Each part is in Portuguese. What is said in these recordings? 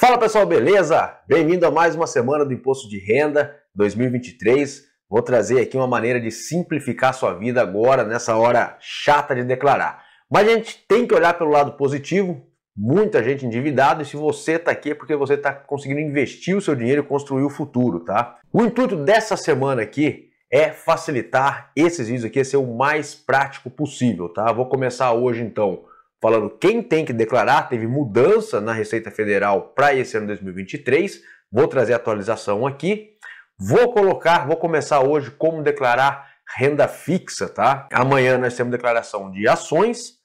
Fala pessoal, beleza? Bem-vindo a mais uma semana do Imposto de Renda 2023. Vou trazer aqui uma maneira de simplificar sua vida agora, nessa hora chata de declarar. Mas a gente tem que olhar pelo lado positivo, muita gente endividada, e se você está aqui é porque você está conseguindo investir o seu dinheiro e construir o futuro, tá? O intuito dessa semana aqui é facilitar esses vídeos aqui, é ser o mais prático possível, tá? Vou começar hoje então falando quem tem que declarar, teve mudança na Receita Federal para esse ano 2023. Vou trazer a atualização aqui. Vou colocar, vou começar hoje como declarar renda fixa, tá? Amanhã nós temos declaração de ações,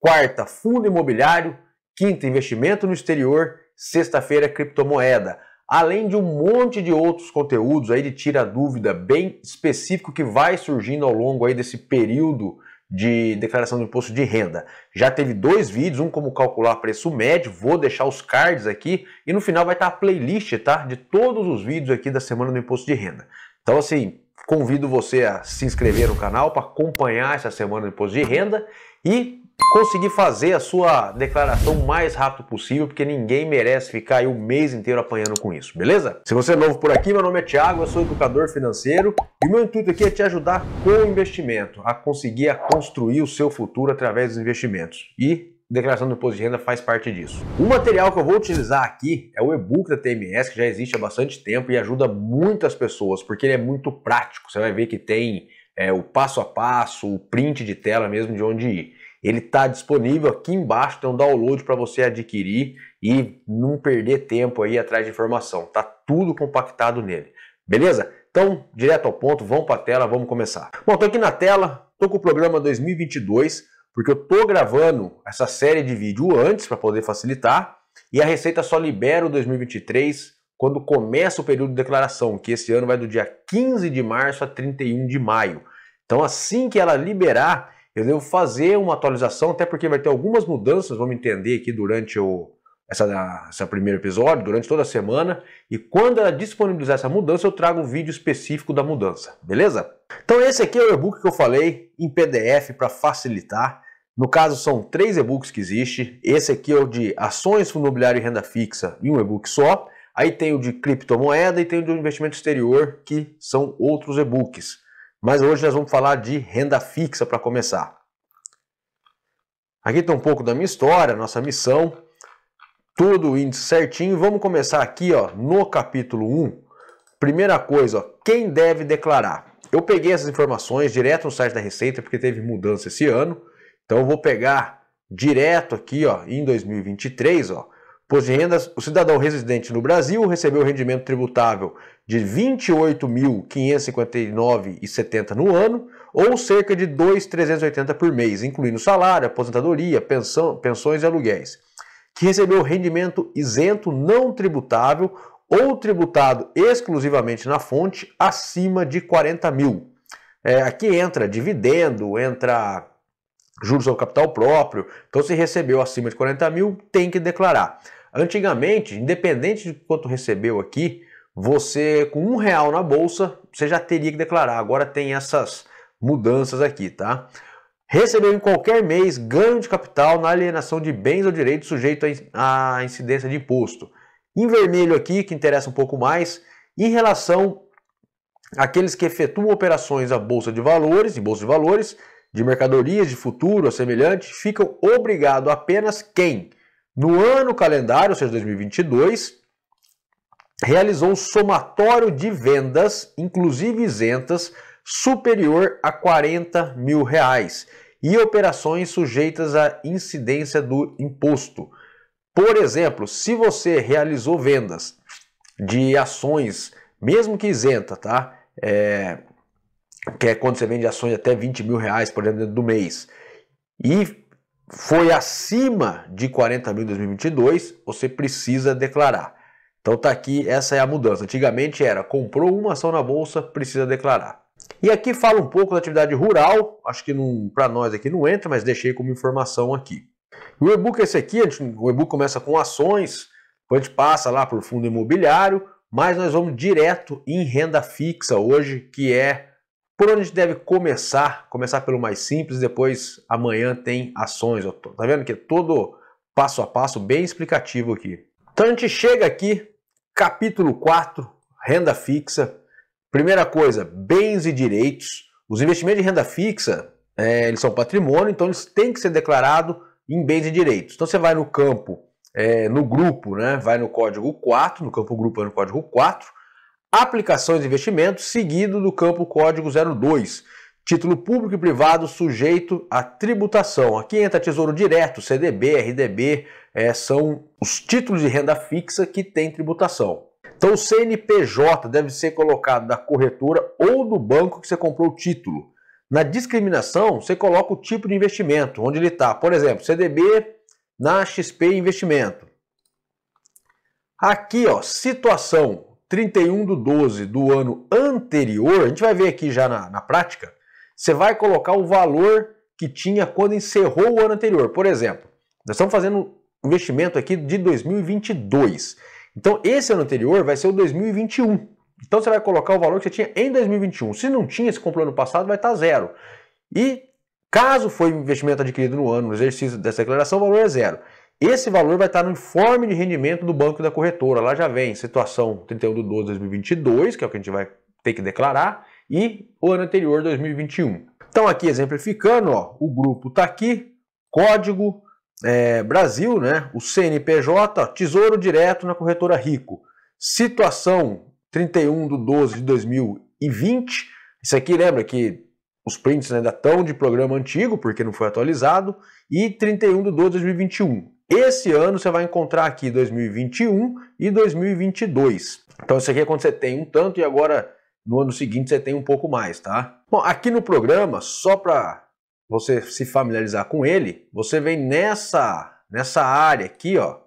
quarta, fundo imobiliário, quinta, investimento no exterior, sexta-feira, criptomoeda. Além de um monte de outros conteúdos aí de tira dúvida bem específico que vai surgindo ao longo aí desse período de declaração do imposto de renda. Já teve dois vídeos, um como calcular preço médio, vou deixar os cards aqui e no final vai estar a playlist, tá, de todos os vídeos aqui da semana do imposto de renda. Então assim, convido você a se inscrever no canal para acompanhar essa semana do imposto de renda e conseguir fazer a sua declaração o mais rápido possível, porque ninguém merece ficar aí o mês inteiro apanhando com isso, beleza? Se você é novo por aqui, meu nome é Thiago, eu sou educador financeiro e o meu intuito aqui é te ajudar com o investimento, a conseguir a construir o seu futuro através dos investimentos. E declaração do imposto de renda faz parte disso. O material que eu vou utilizar aqui é o e-book da TMS, que já existe há bastante tempo e ajuda muitas pessoas, porque ele é muito prático. Você vai ver que tem é, o passo a passo, o print de tela mesmo de onde ir. Ele está disponível aqui embaixo, tem então um download para você adquirir e não perder tempo aí atrás de informação. Tá tudo compactado nele. Beleza? Então, direto ao ponto, vamos para a tela, vamos começar. Bom, tô aqui na tela, tô com o programa 2022, porque eu tô gravando essa série de vídeo antes para poder facilitar, e a Receita só libera o 2023 quando começa o período de declaração, que esse ano vai do dia 15 de março a 31 de maio. Então, assim que ela liberar, eu devo fazer uma atualização, até porque vai ter algumas mudanças, vamos entender aqui durante o essa, essa primeiro episódio, durante toda a semana, e quando ela disponibilizar essa mudança, eu trago um vídeo específico da mudança, beleza? Então esse aqui é o e-book que eu falei, em PDF para facilitar. No caso, são três e-books que existe. Esse aqui é o de ações, fundo imobiliário e renda fixa em um e-book só. Aí tem o de criptomoeda e tem o de investimento exterior, que são outros e-books. Mas hoje nós vamos falar de renda fixa para começar. Aqui está um pouco da minha história, nossa missão, todo o índice certinho. Vamos começar aqui ó, no capítulo 1. Primeira coisa, ó, quem deve declarar? Eu peguei essas informações direto no site da Receita, porque teve mudança esse ano. Então eu vou pegar direto aqui ó, em 2023, ó, Imposto de renda, o cidadão residente no Brasil recebeu rendimento tributável de R$ 28.559,70 no ano, ou cerca de R$ 2.380 por mês, incluindo salário, aposentadoria, pensão, pensões e aluguéis, que recebeu rendimento isento não tributável ou tributado exclusivamente na fonte acima de R$ mil. É, aqui entra dividendo, entra juros ao capital próprio. Então, se recebeu acima de 40 mil, tem que declarar. Antigamente, independente de quanto recebeu aqui, você com um real na bolsa, você já teria que declarar. Agora tem essas mudanças aqui, tá? Recebeu em qualquer mês ganho de capital na alienação de bens ou direitos sujeito à incidência de imposto. Em vermelho aqui, que interessa um pouco mais, em relação àqueles que efetuam operações à bolsa de valores, em bolsa de valores, de mercadorias de futuro ou semelhante, ficam obrigado apenas quem, no ano calendário, ou seja, 2022, realizou um somatório de vendas, inclusive isentas, superior a 40 mil reais e operações sujeitas à incidência do imposto. Por exemplo, se você realizou vendas de ações, mesmo que isenta, tá? É, que é quando você vende ações até 20 mil reais, por exemplo, dentro do mês, e foi acima de 40 mil em 2022, você precisa declarar. Então tá aqui, essa é a mudança. Antigamente era, comprou uma ação na bolsa, precisa declarar. E aqui fala um pouco da atividade rural, acho que para nós aqui não entra, mas deixei como informação aqui. O e-book é esse aqui, gente, o e-book começa com ações, depois a gente passa lá por fundo imobiliário, mas nós vamos direto em renda fixa hoje, que é por onde a gente deve começar? Começar pelo mais simples, depois amanhã tem ações. Tá vendo que é todo passo a passo bem explicativo aqui. Então a gente chega aqui, capítulo 4, renda fixa. Primeira coisa, bens e direitos. Os investimentos de renda fixa, é, eles são patrimônio, então eles têm que ser declarados em bens e direitos. Então você vai no campo, é, no grupo, né? vai no código 4, no campo grupo vai no código 4, aplicações de investimentos, seguido do campo código 02, título público e privado sujeito à tributação. Aqui entra Tesouro Direto, CDB, RDB, é, são os títulos de renda fixa que têm tributação. Então o CNPJ deve ser colocado da corretora ou do banco que você comprou o título. Na discriminação, você coloca o tipo de investimento, onde ele está. Por exemplo, CDB na XP Investimento. Aqui, ó, situação. 31 do 12 do ano anterior, a gente vai ver aqui já na, na prática, você vai colocar o valor que tinha quando encerrou o ano anterior. Por exemplo, nós estamos fazendo um investimento aqui de 2022. Então, esse ano anterior vai ser o 2021. Então, você vai colocar o valor que você tinha em 2021. Se não tinha, se comprou ano passado, vai estar tá zero. E caso foi investimento adquirido no ano, no exercício dessa declaração, o valor é zero. Esse valor vai estar no informe de rendimento do banco da corretora. Lá já vem situação 31 de 12 de 2022, que é o que a gente vai ter que declarar, e o ano anterior, 2021. Então, aqui exemplificando, ó, o grupo está aqui, código é, Brasil, né, o CNPJ, Tesouro Direto na Corretora Rico. Situação 31 de 12 de 2020. Isso aqui lembra que os prints né, ainda estão de programa antigo, porque não foi atualizado, e 31 de 12 de 2021. Esse ano você vai encontrar aqui 2021 e 2022. Então isso aqui é quando você tem um tanto e agora no ano seguinte você tem um pouco mais, tá? Bom, aqui no programa, só para você se familiarizar com ele, você vem nessa nessa área aqui, ó,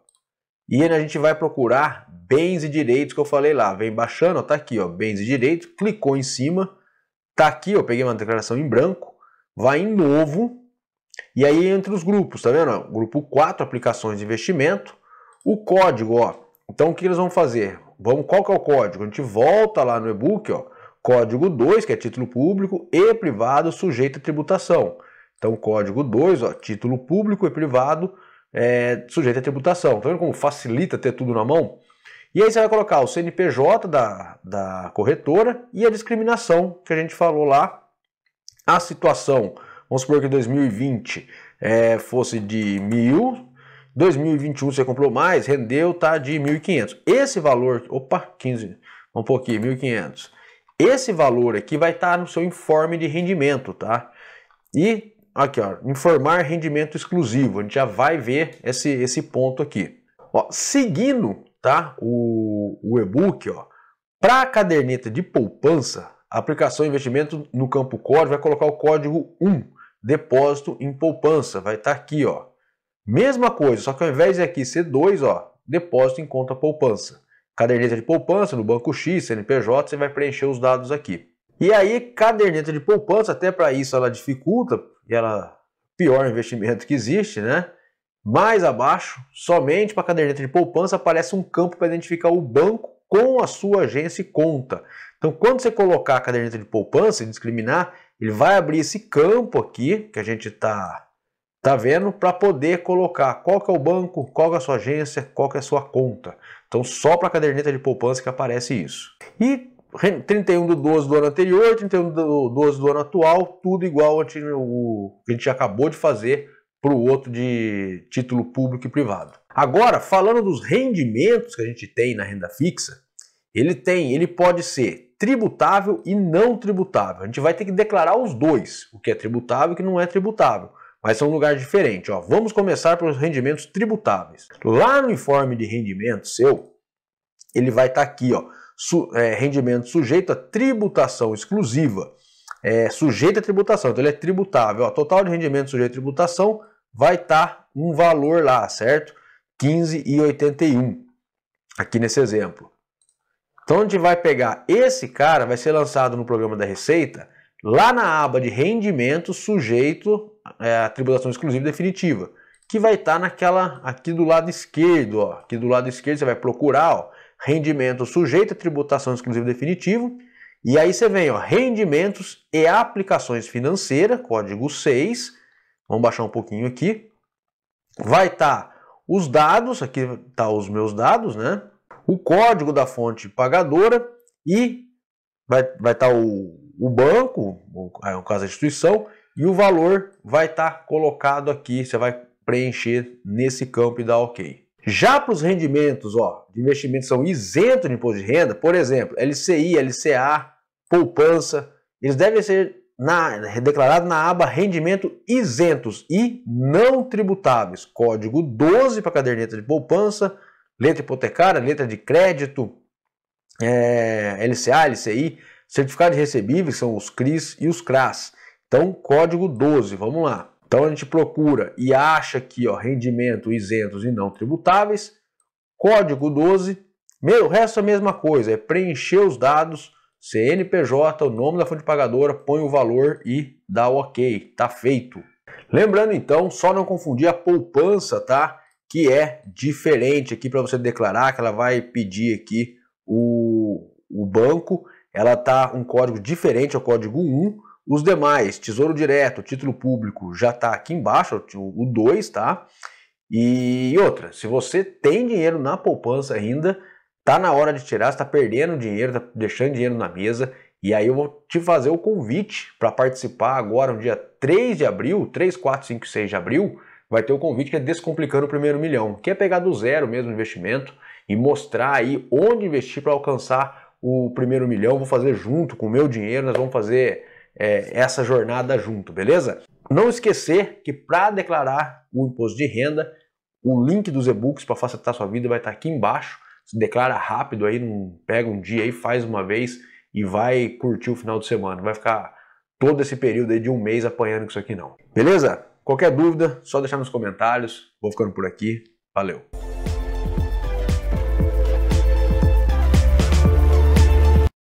e a gente vai procurar bens e direitos que eu falei lá. Vem baixando, ó, tá aqui, ó, bens e direitos, clicou em cima, tá aqui, ó, peguei uma declaração em branco, vai em novo, e aí entre os grupos, tá vendo? Grupo 4, aplicações de investimento, o código, ó. Então o que eles vão fazer? Vamos, qual que é o código? A gente volta lá no e-book, ó. Código 2, que é título público e privado sujeito à tributação. Então, código 2, ó, título público e privado é, sujeito à tributação. Tá vendo como facilita ter tudo na mão? E aí você vai colocar o CNPJ da, da corretora e a discriminação que a gente falou lá, a situação Vamos supor que 2020 é, fosse de mil, 2021 você comprou mais, rendeu, tá de 1.500. Esse valor, opa, 15, um pouquinho, 1.500. Esse valor aqui vai estar tá no seu informe de rendimento, tá? E aqui, ó, informar rendimento exclusivo. A gente já vai ver esse, esse ponto aqui. Ó, seguindo, tá? O, o e-book, ó, para a caderneta de poupança, aplicação investimento no campo código vai colocar o código 1 depósito em poupança, vai estar tá aqui, ó. Mesma coisa, só que ao invés de aqui ser 2, ó, depósito em conta poupança. Caderneta de poupança no Banco X, CNPJ, você vai preencher os dados aqui. E aí, caderneta de poupança, até para isso ela dificulta, e ela pior investimento que existe, né? Mais abaixo, somente para caderneta de poupança aparece um campo para identificar o banco com a sua agência e conta. Então, quando você colocar a caderneta de poupança e discriminar, ele vai abrir esse campo aqui que a gente está tá vendo para poder colocar qual que é o banco, qual que é a sua agência, qual que é a sua conta. Então só para a caderneta de poupança que aparece isso. E 31 do 12 do ano anterior, 31 do 12 do ano atual, tudo igual o que a gente acabou de fazer para o outro de título público e privado. Agora, falando dos rendimentos que a gente tem na renda fixa, ele tem, ele pode ser tributável e não tributável. A gente vai ter que declarar os dois, o que é tributável e o que não é tributável. Mas são lugares diferentes. Ó. Vamos começar pelos rendimentos tributáveis. Lá no informe de rendimento seu, ele vai estar tá aqui, ó, su, é, rendimento sujeito a tributação exclusiva. É, sujeito a tributação, então ele é tributável. Ó, total de rendimento sujeito a tributação vai estar tá um valor lá, certo? 15,81, aqui nesse exemplo. Então a gente vai pegar esse cara, vai ser lançado no programa da Receita, lá na aba de rendimento sujeito à é, tributação exclusiva definitiva, que vai estar tá naquela aqui do lado esquerdo, ó. Aqui do lado esquerdo você vai procurar, ó, rendimento sujeito à tributação exclusiva definitiva, e aí você vem, ó, rendimentos e aplicações financeiras, código 6. Vamos baixar um pouquinho aqui. Vai estar tá os dados, aqui tá os meus dados, né? o código da fonte pagadora e vai estar vai tá o, o banco, é, no caso a instituição, e o valor vai estar tá colocado aqui. Você vai preencher nesse campo e dar OK. Já para os rendimentos ó, de investimento são isentos de imposto de renda, por exemplo, LCI, LCA, poupança, eles devem ser na, declarado na aba rendimento isentos e não tributáveis. Código 12 para caderneta de poupança, letra hipotecária, letra de crédito, é, LCA, LCI, certificado de recebíveis, são os CRIs e os CRAS. Então, código 12, vamos lá. Então a gente procura e acha aqui, ó, rendimento isentos e não tributáveis, código 12. Meu, o resto é a mesma coisa, é preencher os dados, CNPJ, o nome da fonte pagadora, põe o valor e dá o OK, tá feito. Lembrando então, só não confundir a poupança, tá? que é diferente aqui para você declarar, que ela vai pedir aqui o, o banco, ela tá um código diferente ao código 1. Os demais, Tesouro Direto, Título Público, já tá aqui embaixo, o 2, tá? E outra, se você tem dinheiro na poupança ainda, tá na hora de tirar, está perdendo dinheiro, tá deixando dinheiro na mesa, e aí eu vou te fazer o convite para participar agora, no dia 3 de abril, 3, 4, 5, 6 de abril, vai ter o convite que é Descomplicando o Primeiro Milhão, que é pegar do zero mesmo investimento e mostrar aí onde investir para alcançar o primeiro milhão. Vou fazer junto com o meu dinheiro, nós vamos fazer é, essa jornada junto, beleza? Não esquecer que para declarar o imposto de renda, o link dos e-books para facilitar sua vida vai estar tá aqui embaixo. Se declara rápido aí, não pega um dia aí, faz uma vez e vai curtir o final de semana. Vai ficar todo esse período aí de um mês apanhando com isso aqui não. Beleza? Qualquer dúvida, só deixar nos comentários. Vou ficando por aqui. Valeu!